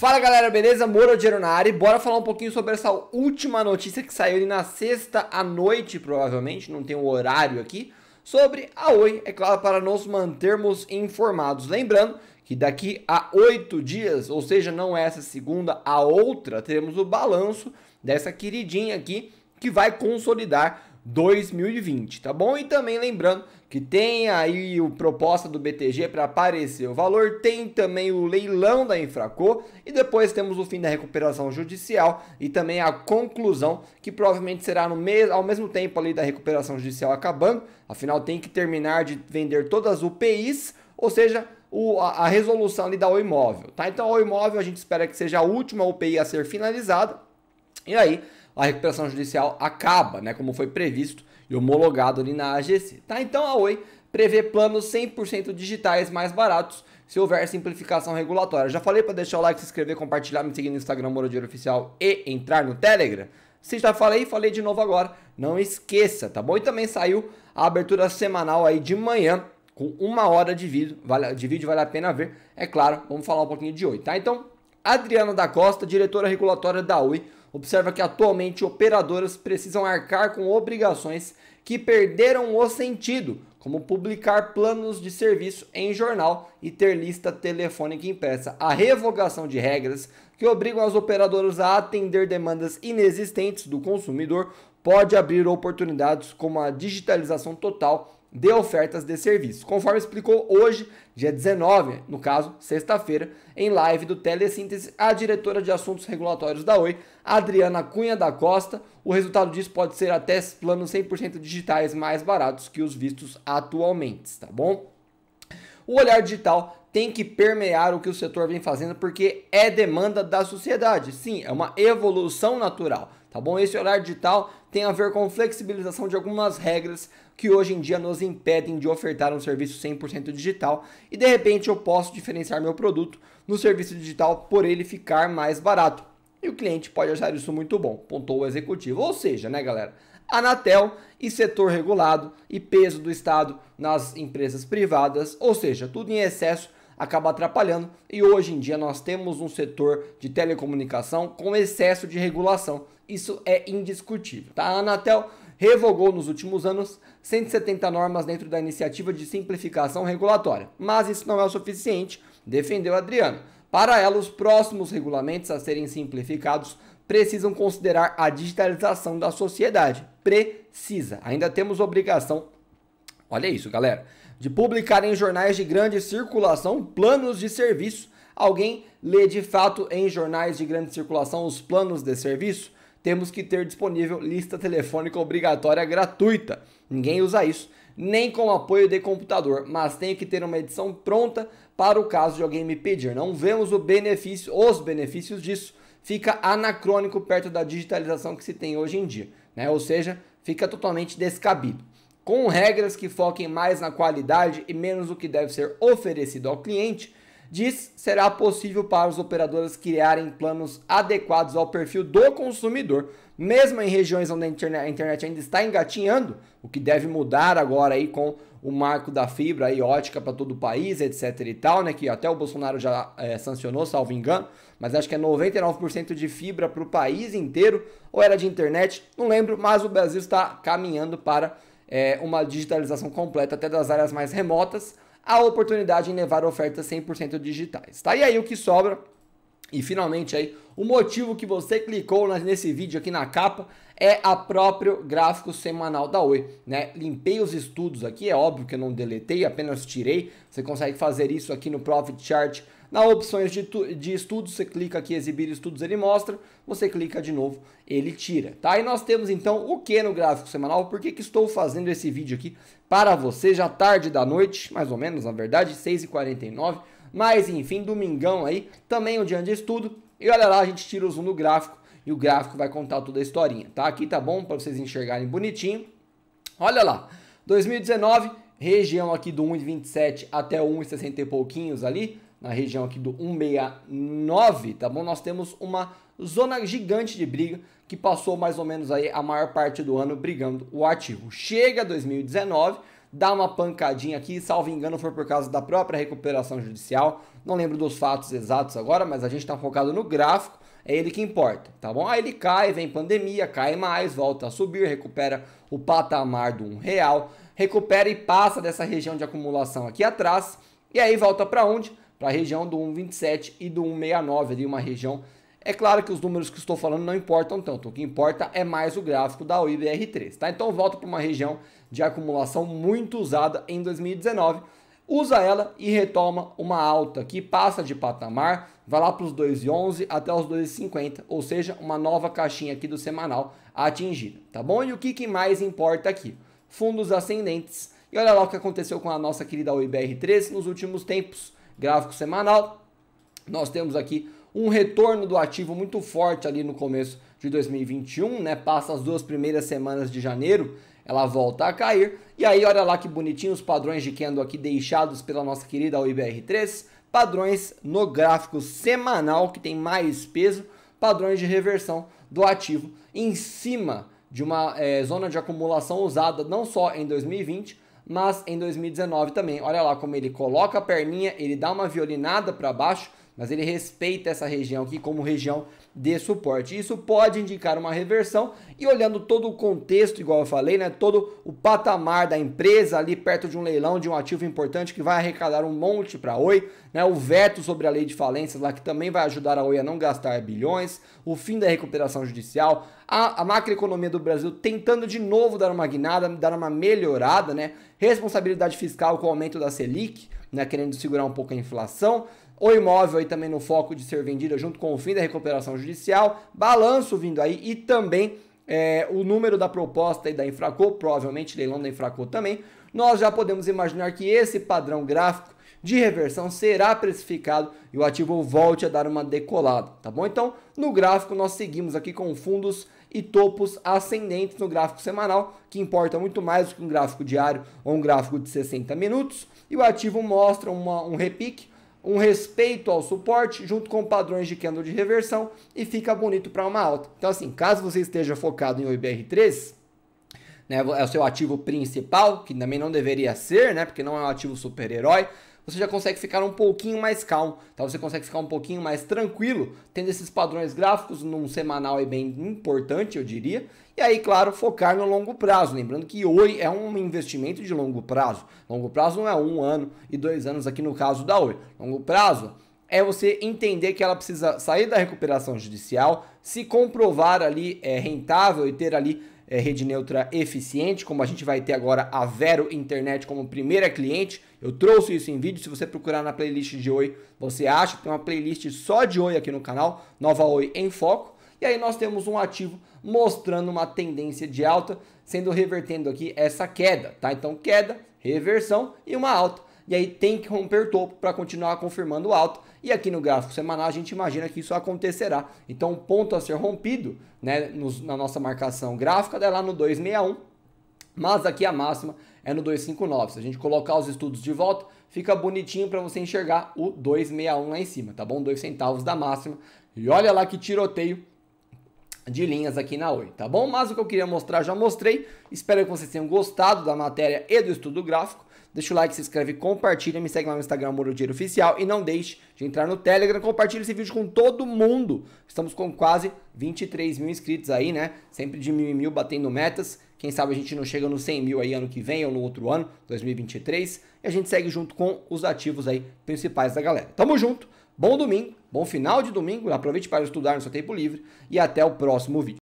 Fala galera, beleza? Moro e Bora falar um pouquinho sobre essa última notícia que saiu na sexta à noite, provavelmente, não tem um horário aqui, sobre a Oi, é claro, para nos mantermos informados. Lembrando que daqui a oito dias, ou seja, não é essa segunda, a outra, teremos o balanço dessa queridinha aqui que vai consolidar 2020, tá bom? E também lembrando que tem aí o proposta do BTG para aparecer o valor, tem também o leilão da Infraco e depois temos o fim da recuperação judicial e também a conclusão que provavelmente será no mês, ao mesmo tempo ali da recuperação judicial acabando, afinal tem que terminar de vender todas as UPIs, ou seja, o, a, a, resolução ali da O imóvel, tá? Então o imóvel a gente espera que seja a última UPI a ser finalizada. E aí a recuperação judicial acaba, né, como foi previsto e homologado ali na AGC. Tá? Então a Oi prevê planos 100% digitais mais baratos se houver simplificação regulatória. Já falei para deixar o like, se inscrever, compartilhar, me seguir no Instagram Moro Dinheiro Oficial e entrar no Telegram? Se já falei, falei de novo agora. Não esqueça, tá bom? E também saiu a abertura semanal aí de manhã com uma hora de vídeo, vale, de vídeo vale a pena ver. É claro, vamos falar um pouquinho de Oi, tá? Então, Adriana da Costa, diretora regulatória da Oi, observa que atualmente operadoras precisam arcar com obrigações que perderam o sentido, como publicar planos de serviço em jornal e ter lista telefônica impressa. A revogação de regras que obrigam as operadoras a atender demandas inexistentes do consumidor pode abrir oportunidades como a digitalização total de ofertas de serviços, conforme explicou hoje, dia 19, no caso, sexta-feira, em live do Telesíntese, a diretora de assuntos regulatórios da Oi, Adriana Cunha da Costa. O resultado disso pode ser até planos 100% digitais mais baratos que os vistos atualmente, tá bom? O olhar digital tem que permear o que o setor vem fazendo porque é demanda da sociedade. Sim, é uma evolução natural, tá bom? Esse olhar digital tem a ver com flexibilização de algumas regras que hoje em dia nos impedem de ofertar um serviço 100% digital e de repente eu posso diferenciar meu produto no serviço digital por ele ficar mais barato. E o cliente pode achar isso muito bom, pontuou o executivo. Ou seja, né, galera? Anatel e setor regulado e peso do Estado nas empresas privadas, ou seja, tudo em excesso acaba atrapalhando e hoje em dia nós temos um setor de telecomunicação com excesso de regulação. Isso é indiscutível. Tá? Anatel revogou nos últimos anos 170 normas dentro da iniciativa de simplificação regulatória. Mas isso não é o suficiente, defendeu Adriano. Para ela, os próximos regulamentos a serem simplificados precisam considerar a digitalização da sociedade. Precisa. Ainda temos obrigação. Olha isso, galera. De publicar em jornais de grande circulação planos de serviço. Alguém lê de fato em jornais de grande circulação os planos de serviço? temos que ter disponível lista telefônica obrigatória gratuita. Ninguém usa isso, nem com apoio de computador, mas tem que ter uma edição pronta para o caso de alguém me pedir. Não vemos o benefício, os benefícios disso. Fica anacrônico perto da digitalização que se tem hoje em dia, né? Ou seja, fica totalmente descabido. Com regras que foquem mais na qualidade e menos o que deve ser oferecido ao cliente, diz será possível para os operadores criarem planos adequados ao perfil do consumidor, mesmo em regiões onde a internet ainda está engatinhando, o que deve mudar agora aí com o marco da fibra aí, ótica para todo o país, etc e tal, né, que até o Bolsonaro já é, sancionou, salvo engano, mas acho que é 99% de fibra para o país inteiro, ou era de internet, não lembro, mas o Brasil está caminhando para é, uma digitalização completa até das áreas mais remotas, a oportunidade em levar ofertas 100% digitais. Tá? E aí o que sobra e finalmente aí, o motivo que você clicou nesse vídeo aqui na capa é a próprio gráfico semanal da Oi, né? Limpei os estudos aqui, é óbvio que eu não deletei, apenas tirei. Você consegue fazer isso aqui no Profit Chart. Na opções de, de estudos, você clica aqui exibir estudos, ele mostra. Você clica de novo, ele tira, tá? E nós temos então o que no gráfico semanal? Por que, que estou fazendo esse vídeo aqui para você já tarde da noite, mais ou menos, na verdade, 6h49 mas enfim, domingão aí, também um dia de estudo. E olha lá, a gente tira o zoom do gráfico e o gráfico vai contar toda a historinha, tá? Aqui tá bom para vocês enxergarem bonitinho. Olha lá, 2019, região aqui do 1,27 até 1,60 e pouquinhos ali, na região aqui do 169, tá bom? Nós temos uma zona gigante de briga que passou mais ou menos aí a maior parte do ano brigando o ativo. Chega 2019, dá uma pancadinha aqui, salvo engano foi por causa da própria recuperação judicial. Não lembro dos fatos exatos agora, mas a gente está focado no gráfico, é ele que importa, tá bom? Aí ele cai, vem pandemia, cai mais, volta a subir, recupera o patamar do um real, recupera e passa dessa região de acumulação aqui atrás, e aí volta para onde? Para a região do 1,27 e do 1,69, ali uma região é claro que os números que estou falando não importam tanto, o que importa é mais o gráfico da OIBR3, tá? Então volta para uma região de acumulação muito usada em 2019, usa ela e retoma uma alta que passa de patamar, vai lá para os 2,11 até os 2,50, ou seja, uma nova caixinha aqui do semanal atingida, tá bom? E o que, que mais importa aqui? Fundos ascendentes. E olha lá o que aconteceu com a nossa querida OIBR3 nos últimos tempos. Gráfico semanal, nós temos aqui um retorno do ativo muito forte ali no começo de 2021, né? Passa as duas primeiras semanas de janeiro, ela volta a cair. E aí, olha lá que bonitinho os padrões de candle aqui deixados pela nossa querida UIBR3, padrões no gráfico semanal que tem mais peso, padrões de reversão do ativo em cima de uma é, zona de acumulação usada não só em 2020, mas em 2019 também. Olha lá como ele coloca a perninha, ele dá uma violinada para baixo, mas ele respeita essa região aqui como região de suporte. Isso pode indicar uma reversão e olhando todo o contexto, igual eu falei, né, todo o patamar da empresa ali perto de um leilão de um ativo importante que vai arrecadar um monte para a Oi, né, o veto sobre a lei de falências lá que também vai ajudar a Oi a não gastar bilhões, o fim da recuperação judicial, a, a macroeconomia do Brasil tentando de novo dar uma guinada, dar uma melhorada, né, responsabilidade fiscal com o aumento da Selic, né, querendo segurar um pouco a inflação, o imóvel aí também no foco de ser vendido junto com o fim da recuperação judicial, balanço vindo aí e também é, o número da proposta e da Infraco, provavelmente leilão da Infraco também, nós já podemos imaginar que esse padrão gráfico de reversão será precificado e o ativo volte a dar uma decolada, tá bom? Então, no gráfico nós seguimos aqui com fundos e topos ascendentes no gráfico semanal, que importa muito mais do que um gráfico diário ou um gráfico de 60 minutos, e o ativo mostra uma, um repique, um respeito ao suporte junto com padrões de candle de reversão e fica bonito para uma alta. Então assim, caso você esteja focado em OIBR3, né, é o seu ativo principal, que também não deveria ser, né, porque não é um ativo super-herói, você já consegue ficar um pouquinho mais calmo, tá? Você consegue ficar um pouquinho mais tranquilo, tendo esses padrões gráficos num semanal é bem importante, eu diria. E aí, claro, focar no longo prazo. Lembrando que Oi é um investimento de longo prazo. Longo prazo não é um ano e dois anos aqui no caso da Oi. Longo prazo é você entender que ela precisa sair da recuperação judicial, se comprovar ali é, rentável e ter ali é, rede neutra eficiente, como a gente vai ter agora a Vero Internet como primeira cliente. Eu trouxe isso em vídeo, se você procurar na playlist de Oi, você acha que tem uma playlist só de Oi aqui no canal, Nova Oi em Foco. E aí nós temos um ativo mostrando uma tendência de alta, sendo revertendo aqui essa queda, tá? Então queda, reversão e uma alta e aí tem que romper o topo para continuar confirmando o alto. E aqui no gráfico semanal a gente imagina que isso acontecerá. Então, o ponto a ser rompido né, nos, na nossa marcação gráfica é lá no 261, mas aqui a máxima é no 259. Se a gente colocar os estudos de volta, fica bonitinho para você enxergar o 261 lá em cima, tá bom? 2 centavos da máxima. E olha lá que tiroteio de linhas aqui na Oi, tá bom? Mas o que eu queria mostrar já mostrei. Espero que vocês tenham gostado da matéria e do estudo gráfico. Deixa o like, se inscreve, compartilha, me segue lá no Instagram, Moro Dinheiro Oficial. E não deixe de entrar no Telegram, compartilha esse vídeo com todo mundo. Estamos com quase 23 mil inscritos aí, né? Sempre de mil em mil, batendo metas. Quem sabe a gente não chega nos 100 mil aí ano que vem ou no outro ano, 2023. E a gente segue junto com os ativos aí principais da galera. Tamo junto, bom domingo, bom final de domingo. Aproveite para estudar no seu tempo livre. E até o próximo vídeo.